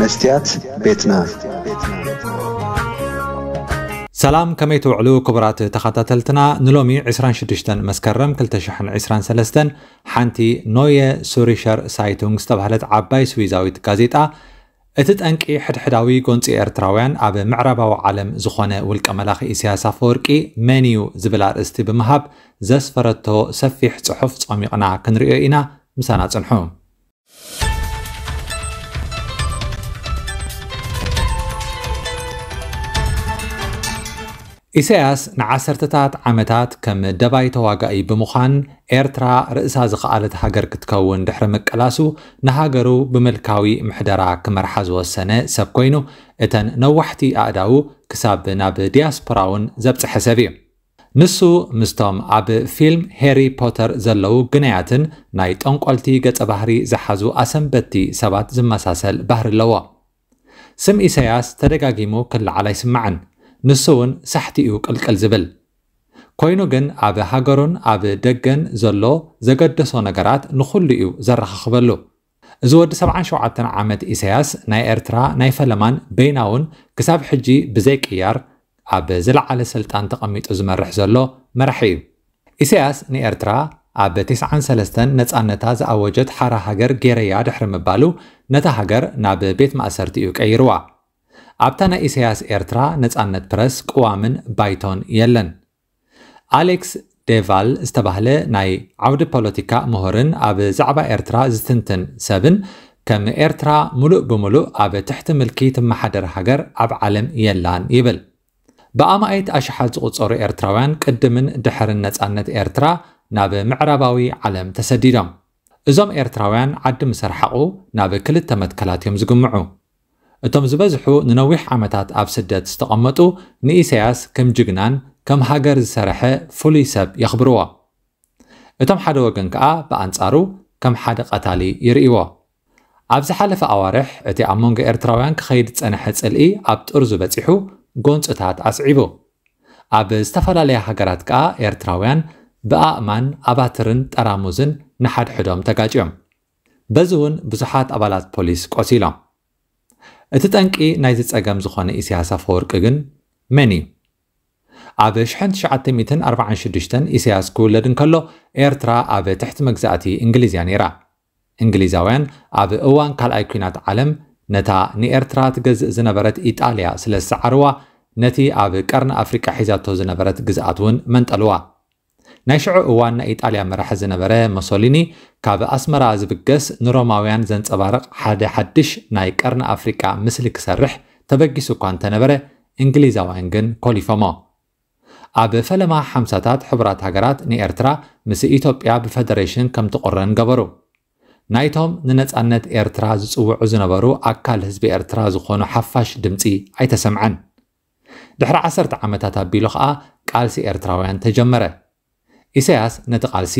መስትያት ቤትና ሰላም ከመይ ትውዕሉ ክቡራት ተኸታተልትና ንሎሚ 26 መስከረም 223 ሓንቲ ኖየ ሱሪሸር ሳይቱንግ ዝተባህለት ዓባይ ስዊዛዊት ጋዜጣ እቲ ጠንቂ ሕድሕዳዊ ጎንፂ ኤርትራውያን ኣብ ምዕራባዊ ዓለም ዝኾነ ውልቀ መላኺ ኢሳያስ ኣፈወርቂ መን እዩ ዝብል ኣርእስቲ ብምሃብ ዘስፈረቶ ሰፊሕ ጽሑፍ ጸሚቕና ክንርእዮ ኢና ምሳና ጽንሑ ኢሳያስ ንዓሰርተታት ዓመታት ከም ደባይ ተዋጋኢ ብምዃን ኤርትራ ርእሳ ዝኸኣለት ሃገር ክትከውን ድሕሪ ምቀላሱ ንሃገሩ ብምልካዊ ምሕደራ ክመርሓ ዝወሰነ ሰብ ኮይኑ እተን ነዋሕቲ ኣእዳዉ ክሳብ ናብ ዲያስፖራ እውን ዘብፅሐ ሰብ እዩ ንሱ ምስቶም ኣብ ፊልም ሄሪ ፖተር ዘለው ግናያትን ናይ ጠንቆልቲ ገጸ ባህሪ ዝሓዙ ኣሰንበቲ ሰባት ዝመሳሰል ባህሪ ኣለዎ ስም ኢሳያስ ተደጋጊሙ ክላዓል ኣይስማዕን ንሱ እውን ሳሕቲ እዩ ቅልቅል ዝብል ኮይኑ ግን ኣብ ሃገሩን ኣብ ደገን ዘሎ ዘገደሶ ነገራት ንኹሉ እዩ ዘረኻኽበሉ እዚ ወዲ 77 ዓመት ኢሳያስ ናይ ኤርትራ ናይ ፈለማን በይናውን ክሳብ ሕጂ ብዘይቅያር ኣብ ዝለዓለ ስልጣን ተቐሚጡ ዝመርሕ ዘሎ መራሒ እዩ ኢሳያስ ንኤርትራ ኣብ 93 ነፃነታ ዝኣወጀት ሓረ ሃገር ጌረያ ድሕሪ ምባሉ ነታ ሃገር ናብ ቤት ማእሰርቲ እዩ ቀይርዋ ኣብታ ናይ ኢሳያስ ኤርትራ ነፃነት ፕረስ ቅዋምን ባይቶን የለን ኣሌክስ ዴቫል ዝተባህለ ናይ ዓውዲ ፖለቲካ ምሁርን ኣብ ዛዕባ ኤርትራ ዝትንትን ሰብን ከም ኤርትራ ሙሉእ ብምሉእ ኣብ ትሕቲ ምልኪ ትመሓደር ሃገር ኣብ ዓለም የላን ይብል ብኣማኣይት ኣሽሓት ዝቑፀሩ ኤርትራውያን ቅድምን ድሕርን ነፃነት ኤርትራ ናብ ምዕራባዊ ዓለም ተሰዲዶም እዞም ኤርትራውያን ዓዲ ምስ ርሓቑ ናብ ክልተ መትከላት እዮም ዝግምዑ እቶም ዝበዝሑ ንነዊሕ ዓመታት ኣብ ስደት ዝተቐመጡ ንኢሳያስ ከም ጅግናን ከም ሃገር ዝሰርሐ ፍሉይ ሰብ የኽብርዎ እቶም ሓደ ወገን ከዓ ብኣንጻሩ ከም ሓደ ቐታሊ ይርእይዎ ኣብ ዝሓለፈ ኣዋርሕ እቲ ኣብ መንጎ ኤርትራውያን ክኸይድ ዝጸንሐ ጽልኢ ኣብ ጥርዙ በጺሑ ጎንፅታት ኣስዒቡ ኣብ ዝተፈላለያ ሃገራት ከዓ ኤርትራውያን ብኣእማን ኣባትርን ጠራሙዝን ንሓድሕዶም ተጋጭዮም በዚ እውን ብዙሓት ኣባላት ፖሊስ ቆሲሎም እቲ ጠንቂ ናይዚ ጸገም ዝኾነ ኢስያስ ኣፈወርቂ ግን መን እዩ ኣብ 1946 ኢስያስ ክውለድ እንከሎ ኤርትራ ኣብ ትሕቲ መግዛእቲ እንግሊዝ እያ ነይራ እንግሊዛውያን ኣብ እዋን ካልኣይ ኩናት ዓለም ነታ ንኤርትራ ትገዝእ ዝነበረት ኢጣልያ ስለ ዝሰዓርዋ ነቲ ኣብ ቀርኒ ኣፍሪቃ ሒዛቶ ዝነበረት ግዝኣት እውን መንጠልዋ ናይ ሽዑ እዋን ናይ ኢጣልያ መራሒ ዝነበረ ሞሶሊኒ ካብ ኣስመራ ዝብገስ ንሮማውያን ዘንጸባርቕ ሓደ ሓድሽ ናይ ቀርኒ ኣፍሪቃ ምስሊ ክሰርሕ ተበጊሱ እኳ እንተነበረ እንግሊዛውያን ግን ኮሊፎሞ ኣብ ፈለማ ሓምሳታት ሕቡራት ሃገራት ንኤርትራ ምስ ኢትዮጵያ ብፈደሬሽን ከም ትቆረን ገበሩ ናይቶም ንነፃነት ኤርትራ ዝፅውዑ ዝነበሩ ኣካል ህዝቢ ኤርትራ ዝኾኑ ሓፋሽ ድምፂ ኣይተሰምዐን ድሕሪ 10 ዓመታት ኣቢሉ ከዓ ቃልሲ ኤርትራውያን ተጀመረ ኢሳያስ ነቲ ቃልሲ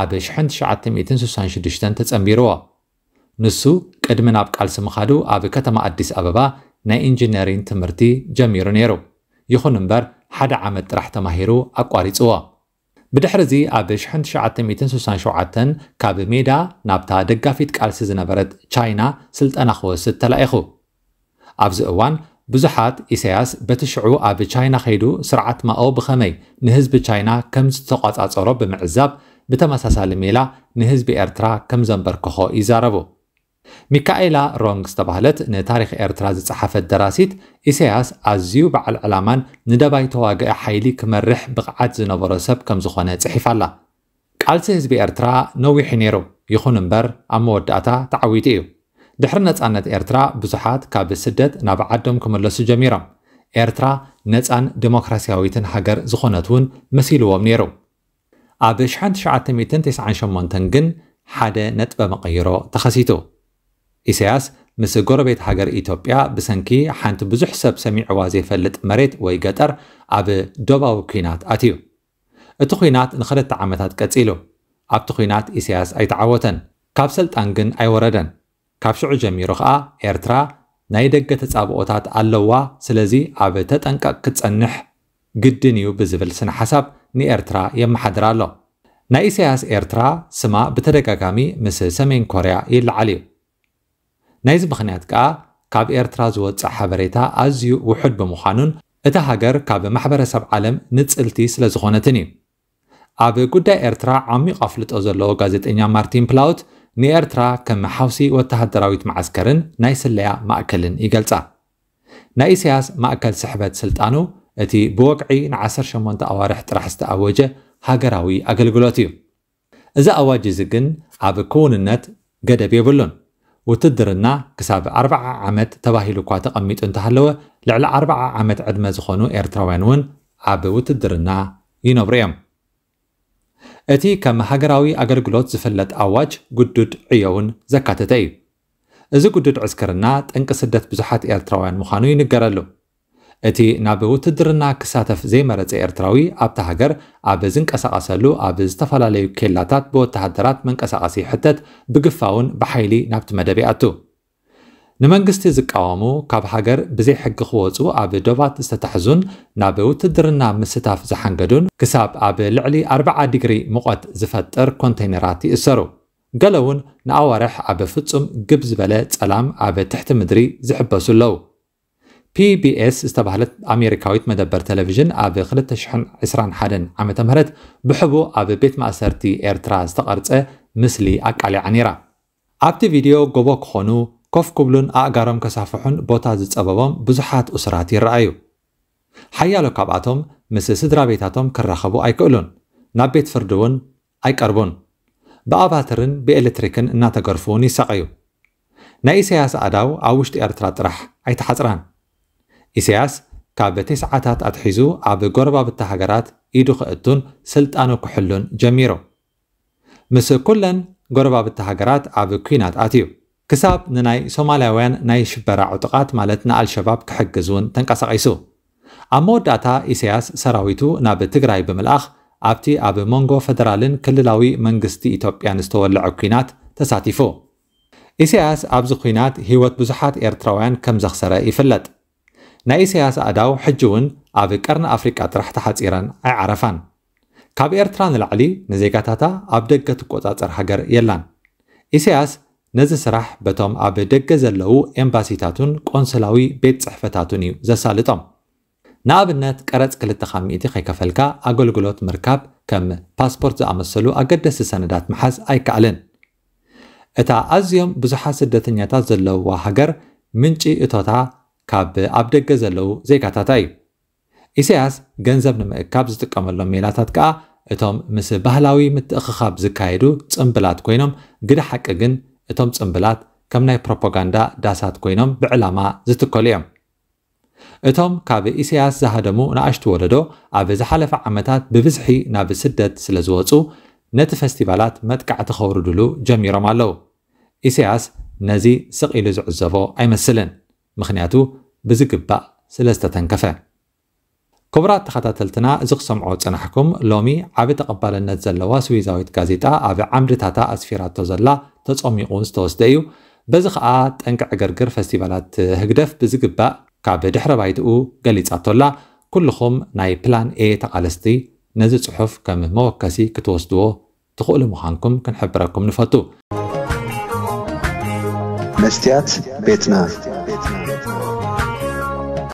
ኣብ 1966 ተጸሚርዎ ንሱ ቅድሚ ናብ ቃልሲ ምኻዱ ኣብ ከተማ ኣዲስ ኣበባ ናይ ኢንጂነሪንግ ትምህርቲ ጀሚሩ ነይሩ ይኹን እምበር ሓደ ዓመት ጥራሕ ተማሂሩ ኣቋሪፅዎ ብድሕሪ እዚ ኣብ 1967 ካብ ሜዳ ናብታ ደጋፊት ቃልሲ ዝነበረት ቻይና ስልጠና ክወስድ ተላኢኹ ኣብዚ እዋን ብዙሓት ኢሳያስ በቲ ሽዑ ኣብ ቻይና ኸይዱ ስርዓት ማኦ ብኸመይ ንህዝቢ ቻይና ከም ዝተቋጻጸሮ ብምዕዛብ ብተመሳሳሊ ሜላ ንህዝቢ ኤርትራ ከም ዘንበርክኾ ይዛረቡ ሚካኤላ ሮንግ ዝተባህለት ንታሪክ ኤርትራ ዝጸሓፈት ደራሲት ኢሳያስ ኣዝዩ በዓል ዕላማን ንደባይ ተዋግአ ሓይሊ ክመርሕ ብቕዓት ዝነበሮ ሰብ ከም ዝኾነ ጽሒፍ ኣላ ቃልሲ ህዝቢ ኤርትራ ነዊሕ ነይሩ ይኹን እምበር ኣብ መወዳእታ ተዓዊቱ እዩ ድሕሪ ነፃነት ኤርትራ ብዙሓት ካብ ስደት ናብ ዓዶም ክመለሱ ጀሚሮም ኤርትራ ነፃን ዲሞክራስያዊትን ሃገር ዝኾነት እውን መሲልዎም ነይሩ ኣብ 1998 ግን ሓደ ነጥበ መቐይሮ ተኸሲቱ ኢሳያስ ምስ ጎረቤት ሃገር ኢትዮጵያ ብሰንኪ ሓንቲ ብዙሕ ሰብ ሰሚዕዋ ዘይፈልጥ መሬት ወይ ገጠር ኣብ ዶባዊ ኩናት ኣትዩ እቲ ኩናት ንክልተ ዓመታት ቀፂሉ ኣብቲ ኩናት ኢሳያስ ኣይተዓወተን ካብ ስልጣን ግን ኣይወረደን ካብ ሽዑ ጀሚሩ ከዓ ኤርትራ ናይ ደገ ተጻብኦታት ኣለዋ ስለዚ ኣብ ተጠንቀቕ ክትጸንሕ ግድን እዩ ብዝብል ስነ ሓሳብ ንኤርትራ የመሓድር ኣሎ ናይ ኢሳያስ ኤርትራ ስማ ብተደጋጋሚ ምስ ሰሜን ኮርያ ይለዓል እዩ ናይዚ ምኽንያት ከዓ ካብ ኤርትራ ዝወፅእ ሓበሬታ ኣዝዩ ውሑድ ብምዃኑን እቲ ሃገር ካብ ማሕበረሰብ ዓለም ንፅልቲ ስለ ዝኾነትን እዩ ኣብ ጉዳይ ኤርትራ ዓሚቕ ኣፍልጦ ዘለዎ ጋዜጠኛ ማርቲን ፕላውት ንኤርትራ ከም መሓውሲ ወተሃደራዊት መዓስከርን ናይ ስለያ ማእከልን ይገልጻ ናይ ኢሳያስ ማእከል ስሕበት ስልጣኑ እቲ ብወቅዒ ን18 ኣዋርሕ ጥራሕ ዝተኣወጀ ሃገራዊ ኣገልግሎት እዩ እዚ ኣዋጅ እዚ ግን ኣብ ክውንነት ገደብ የብሉን ውትድርና ክሳብ 40 ዓመት ተባሂሉ እኳ ተቐሚጡ እንተሃለወ ልዕሊ 40 ዓመት ዕድመ ዝኾኑ ኤርትራውያን እውን ኣብ ውትድርና ይነብሩ እዮም እቲ ከም ሃገራዊ ኣገልግሎት ዝፍለጥ ኣዋጅ ጉዱድ ዕዮውን ዘካተተ እዩ እዚ ጉዱድ ዕስክርና ጠንቂ ስደት ብዙሓት ኤርትራውያን ምዃኑ ይንገረሉ እቲ ናብ ውትድርና ክሳተፍ ዘይመረፀ ኤርትራዊ ኣብቲ ሃገር ኣብ ዝንቀሳቐሰሉ ኣብ ዝተፈላለዩ ኬላታት ብወተሃደራት መንቀሳቐሲ ሕተት ብግፋውን ብሓይሊ ናብቲ መደብ ይኣቱ ንመንግስቲ ዝቃወሙ ካብ ሃገር ብዘይ ሕጊ ክወፁ ኣብ ዶባት ዝተታሕዙን ናብ ውትድርና ምስታፍ ዝሓንገዱን ክሳብ ኣብ ልዕሊ 40 ዲግሪ ሙቐት ዝፈጥር ኮንተይነራት ይእሰሩ ገለ እውን ንኣዋርሕ ኣብ ፍጹም ግብ ዝበለ ጸላም ኣብ ትሕቲ ምድሪ ዝሕበሱ ኣለዉ ፒቢኤስ ዝተባህለት ኣሜሪካዊት መደበር ቴሌቭዥን ኣብ 221 ዓ ም ብሕቡ ኣብ ቤት ማእሰርቲ ኤርትራ ዝተቐርፀ ምስሊ ኣቃሊዓ ነይራ ኣብቲ ቪድዮ ጎቦ ክኾኑ ኮፍ ክብሉን ኣእጋሮም ከሳፍሑን ቦታ ዝፀበቦም ብዙሓት እሱራት ይረኣዩ ሓያሎ ካብኣቶም ምስ ስድራ ቤታቶም ክራኸቡ ኣይክእሉን ናብ ቤት ፍርዲ እውን ኣይቀርቡን ብኣባትርን ብኤሌክትሪክን እናተገርፉውን ይሰቐዩ ናይ ኢሳያስ ኣእዳው ኣብ ውሽጢ ኤርትራ ጥራሕ ኣይተሓፅራን ኢሳያስ ካብ በቲ ሰዓታት ኣትሒዙ ኣብ ጎረባብቲ ሃገራት ኢዱ ክእቱን ስልጣኑ ክሕሉን ጀሚሩ ምስ ኩለን ጎረባብቲ ሃገራት ኣብ ኩናት ኣትዩ ክሳብ ንናይ ሶማልያውያን ናይ ሽበራ ዕጡቓት ማለት ንኣልሸባብ ክሕግዝ እውን ተንቀሳቒሱ ኣብ መወዳእታ ኢሳያስ ሰራዊቱ ናብ ትግራይ ብምልኣኽ ኣብቲ ኣብ መንጎ ፈደራልን ክልላዊ መንግስቲ ኢትዮጵያን ዝተወልዐ ኩናት ተሳቲፉ ኢሳያስ ኣብዚ ኩናት ህይወት ብዙሓት ኤርትራውያን ከም ዘኽሰረ ይፍለጥ ናይ ኢሳያስ ኣዳው ሕጂ እውን ኣብ ቀርኒ ኣፍሪቃ ጥራሕ ተሓፂረን ኣይዓረፋን ካብ ኤርትራ ንላዕሊ ንዜጋታታ ኣብ ደገ ትቆፃፀር ሃገር የላን ኢሳያስ ነዚ ስራሕ በቶም ኣብ ደገ ዘለዉ ኤምባሲታቱን ቆንስላዊ ቤት ፅሕፈታቱን እዩ ዘሳልጦም ንኣብነት ቀረፅ 200 ከይከፈልካ ኣገልግሎት ምርካብ ከም ፓስፖርት ዝኣመሰሉ ኣገደስቲ ሰነዳት መሓዝ ኣይከኣልን እታ ኣዝዮም ብዙሓት ስደተኛታት ዘለውዋ ሃገር ምንጪ እቶታ ካብ ኣብ ደገ ዘለዉ ዜጋታታ እዩ ኢሳያስ ገንዘብ ንምእካብ ዝጥቀመሎም ሜላታት ከዓ እቶም ምስ ባህላዊ ምትእኽኻብ ዝካየዱ ፅምብላት ኮይኖም ግዲ ሓቂ ግን እቶም ፅምብላት ከም ናይ ፕሮፓጋንዳ ዳሳት ኮይኖም ብዕላማ ዝትከሉ እዮም እቶም ካብ ኢሳያስ ዝሃደሙ ንኣሽቲ ወለዶ ኣብ ዝሓለፈ ዓመታት ብብዝሒ ናብ ስደት ስለ ዝወፁ ነቲ ፈስቲቫላት መጥቃዕቲ ከውርድሉ ጀሚሮም ኣለዉ ኢሳያስ ነዚ ስቕ ኢሉ ዝዕዘቦ ኣይመስልን ምክንያቱ ብዝግባእ ስለ ዝተተንከፈ ክቡራት ተኸታተልትና እዚ ክሰምዖ ፅናሕኩም ሎሚ ዓብ ተቐባልነት ዘለዋ ስዊዛዊት ጋዜጣ ኣብ ዓምድታታ ኣስፊራቶ ዘላ ተጸሚቑ ዝተወስደ እዩ በዚ ከዓ ጠንቂ ዕግርግር ፌስቲቫላት ህግደፍ ብዝግባእ ካብ ድሕረ ባይትኡ ገሊጻቶላ ኩልኹም ናይ ፕላን ኤ ተቓለስቲ ነዚ ጽሑፍ ከም መወከሲ ክትወስድዎ ትኽእሉ ምዃንኩም ክንሕብረኩም ንፈቱ መስትያት ቤትና